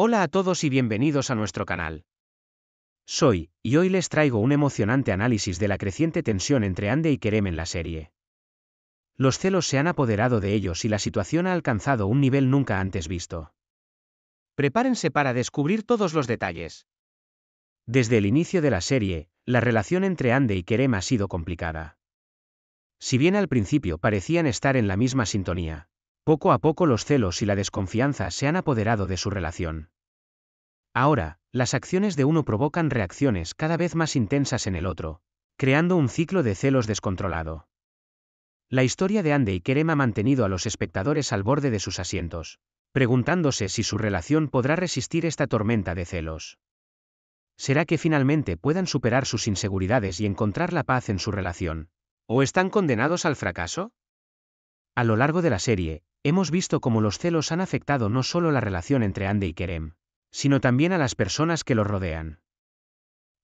Hola a todos y bienvenidos a nuestro canal. Soy, y hoy les traigo un emocionante análisis de la creciente tensión entre Ande y Kerem en la serie. Los celos se han apoderado de ellos y la situación ha alcanzado un nivel nunca antes visto. Prepárense para descubrir todos los detalles. Desde el inicio de la serie, la relación entre Ande y Kerem ha sido complicada. Si bien al principio parecían estar en la misma sintonía, poco a poco los celos y la desconfianza se han apoderado de su relación. Ahora, las acciones de uno provocan reacciones cada vez más intensas en el otro, creando un ciclo de celos descontrolado. La historia de Ande y Kerem ha mantenido a los espectadores al borde de sus asientos, preguntándose si su relación podrá resistir esta tormenta de celos. ¿Será que finalmente puedan superar sus inseguridades y encontrar la paz en su relación? ¿O están condenados al fracaso? A lo largo de la serie, Hemos visto cómo los celos han afectado no solo la relación entre Ande y Kerem, sino también a las personas que los rodean.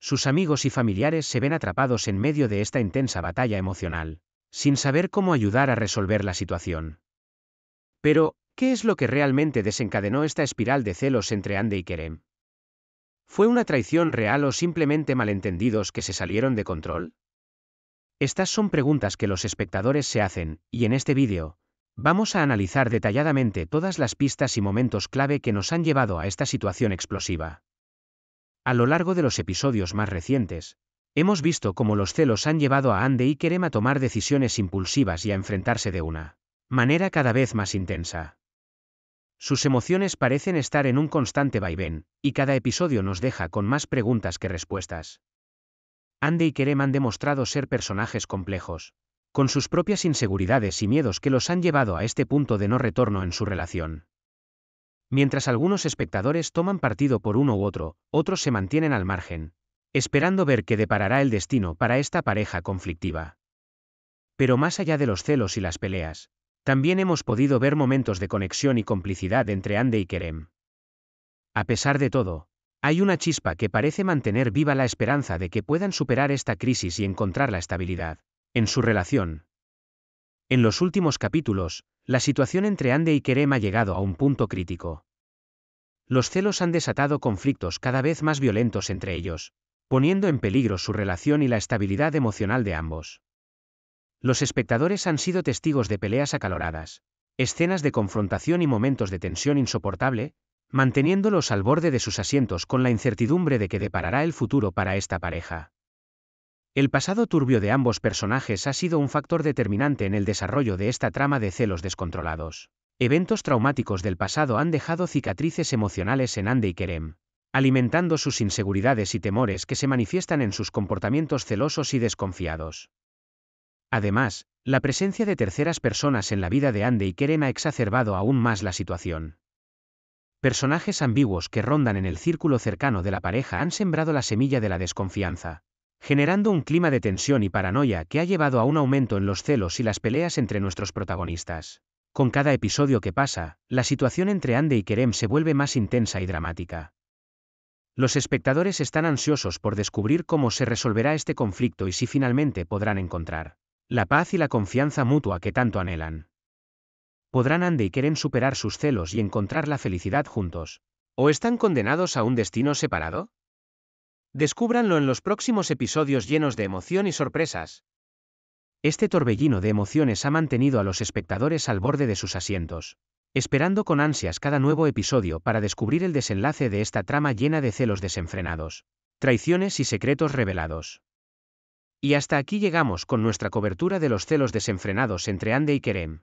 Sus amigos y familiares se ven atrapados en medio de esta intensa batalla emocional, sin saber cómo ayudar a resolver la situación. Pero, ¿qué es lo que realmente desencadenó esta espiral de celos entre Ande y Kerem? ¿Fue una traición real o simplemente malentendidos que se salieron de control? Estas son preguntas que los espectadores se hacen, y en este vídeo, Vamos a analizar detalladamente todas las pistas y momentos clave que nos han llevado a esta situación explosiva. A lo largo de los episodios más recientes, hemos visto cómo los celos han llevado a Ande y Kerem a tomar decisiones impulsivas y a enfrentarse de una manera cada vez más intensa. Sus emociones parecen estar en un constante vaivén, y cada episodio nos deja con más preguntas que respuestas. Ande y Kerem han demostrado ser personajes complejos, con sus propias inseguridades y miedos que los han llevado a este punto de no retorno en su relación. Mientras algunos espectadores toman partido por uno u otro, otros se mantienen al margen, esperando ver qué deparará el destino para esta pareja conflictiva. Pero más allá de los celos y las peleas, también hemos podido ver momentos de conexión y complicidad entre Ande y Kerem. A pesar de todo, hay una chispa que parece mantener viva la esperanza de que puedan superar esta crisis y encontrar la estabilidad en su relación. En los últimos capítulos, la situación entre Ande y Kerem ha llegado a un punto crítico. Los celos han desatado conflictos cada vez más violentos entre ellos, poniendo en peligro su relación y la estabilidad emocional de ambos. Los espectadores han sido testigos de peleas acaloradas, escenas de confrontación y momentos de tensión insoportable, manteniéndolos al borde de sus asientos con la incertidumbre de que deparará el futuro para esta pareja. El pasado turbio de ambos personajes ha sido un factor determinante en el desarrollo de esta trama de celos descontrolados. Eventos traumáticos del pasado han dejado cicatrices emocionales en Ande y Kerem, alimentando sus inseguridades y temores que se manifiestan en sus comportamientos celosos y desconfiados. Además, la presencia de terceras personas en la vida de Ande y Kerem ha exacerbado aún más la situación. Personajes ambiguos que rondan en el círculo cercano de la pareja han sembrado la semilla de la desconfianza, generando un clima de tensión y paranoia que ha llevado a un aumento en los celos y las peleas entre nuestros protagonistas. Con cada episodio que pasa, la situación entre Ande y Kerem se vuelve más intensa y dramática. Los espectadores están ansiosos por descubrir cómo se resolverá este conflicto y si finalmente podrán encontrar la paz y la confianza mutua que tanto anhelan. ¿Podrán Ande y Kerem superar sus celos y encontrar la felicidad juntos? ¿O están condenados a un destino separado? Descúbranlo en los próximos episodios llenos de emoción y sorpresas. Este torbellino de emociones ha mantenido a los espectadores al borde de sus asientos, esperando con ansias cada nuevo episodio para descubrir el desenlace de esta trama llena de celos desenfrenados, traiciones y secretos revelados. Y hasta aquí llegamos con nuestra cobertura de los celos desenfrenados entre Ande y Kerem.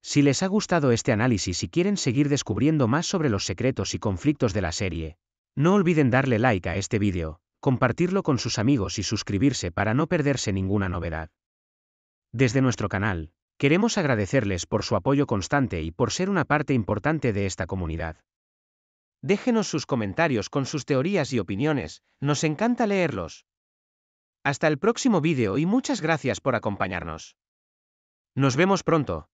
Si les ha gustado este análisis y quieren seguir descubriendo más sobre los secretos y conflictos de la serie, no olviden darle like a este vídeo, compartirlo con sus amigos y suscribirse para no perderse ninguna novedad. Desde nuestro canal, queremos agradecerles por su apoyo constante y por ser una parte importante de esta comunidad. Déjenos sus comentarios con sus teorías y opiniones, nos encanta leerlos. Hasta el próximo vídeo y muchas gracias por acompañarnos. Nos vemos pronto.